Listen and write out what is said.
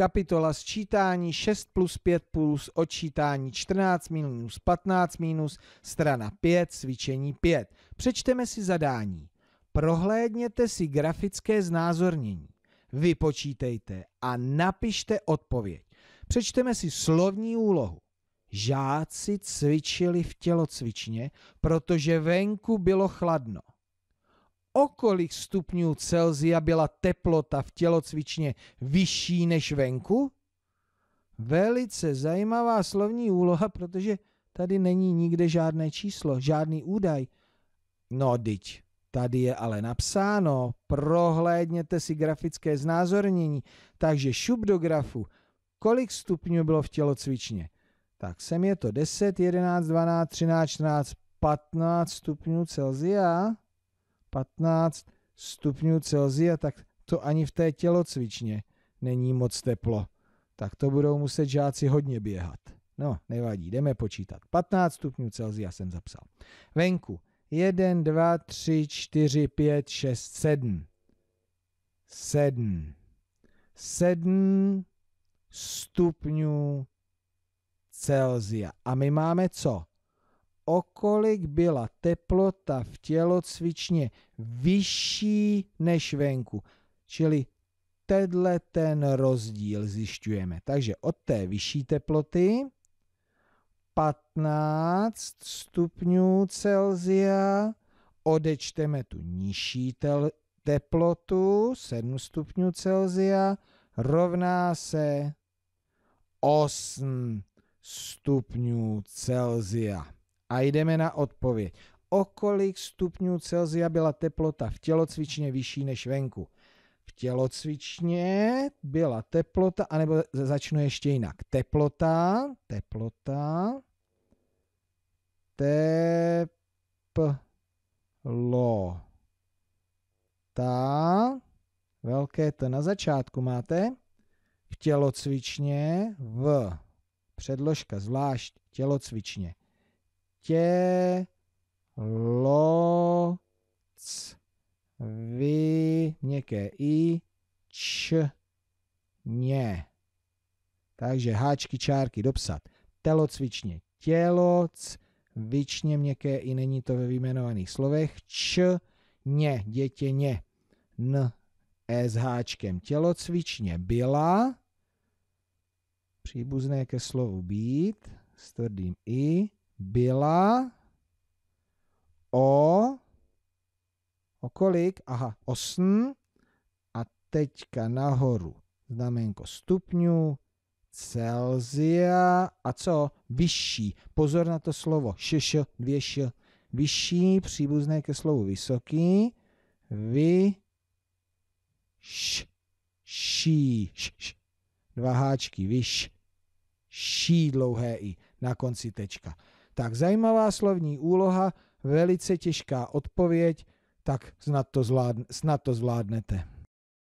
kapitola sčítání 6 plus 5 plus odčítání 14 minus 15 minus strana 5 cvičení 5. Přečteme si zadání. Prohlédněte si grafické znázornění. Vypočítejte a napište odpověď. Přečteme si slovní úlohu. Žáci cvičili v tělocvičně, protože venku bylo chladno o kolik stupňů Celzia byla teplota v tělocvičně vyšší než venku? Velice zajímavá slovní úloha, protože tady není nikde žádné číslo, žádný údaj. No dyť, tady je ale napsáno, prohlédněte si grafické znázornění, takže šup do grafu, kolik stupňů bylo v tělocvičně. Tak sem je to 10, 11, 12, 13, 14, 15 stupňů Celzia. 15 stupňů Celzia, tak to ani v té tělocvičně není moc teplo. Tak to budou muset žáci hodně běhat. No, nevadí, jdeme počítat. 15 stupňů Celzia jsem zapsal. Venku 1, 2, 3, 4, 5, 6, 7. 7. 7 stupňů Celzia. A my máme co? okolik byla teplota v tělocvičně vyšší než venku. Čili tenhle ten rozdíl zjišťujeme. Takže od té vyšší teploty 15 stupňů Celzia odečteme tu nižší teplotu 7 stupňů Celzia rovná se 8 stupňů Celzia. A jdeme na odpověď. O kolik stupňů Celzia byla teplota v tělocvičně vyšší než venku? V tělocvičně byla teplota, anebo začnu ještě jinak. Teplota, teplota, teplota, velké T na začátku máte, v tělocvičně, v, předložka zvlášť, tělocvičně, tě prostě lo c vy měkké i č ně. Takže háčky, čárky dopsat. Telocvičně tělo, cvičně měkké i není to ve vyjmenovaných slovech. Č, ně, ně. N, e s háčkem. Tělocvičně byla, příbuzné ke slovu být, s tvrdým i, byla o, o kolik? Aha, 8 a teďka nahoru znamenko stupňů, Celzia a co? Vyšší. Pozor na to slovo. Šš, dvěš, Vyšší, příbuzné ke slovu vysoký. Vy, š, ší, š, š. Dva háčky, vyš, ší dlouhé i na konci tečka. Tak zajímavá slovní úloha, velice těžká odpověď, tak snad to, zvládne, snad to zvládnete.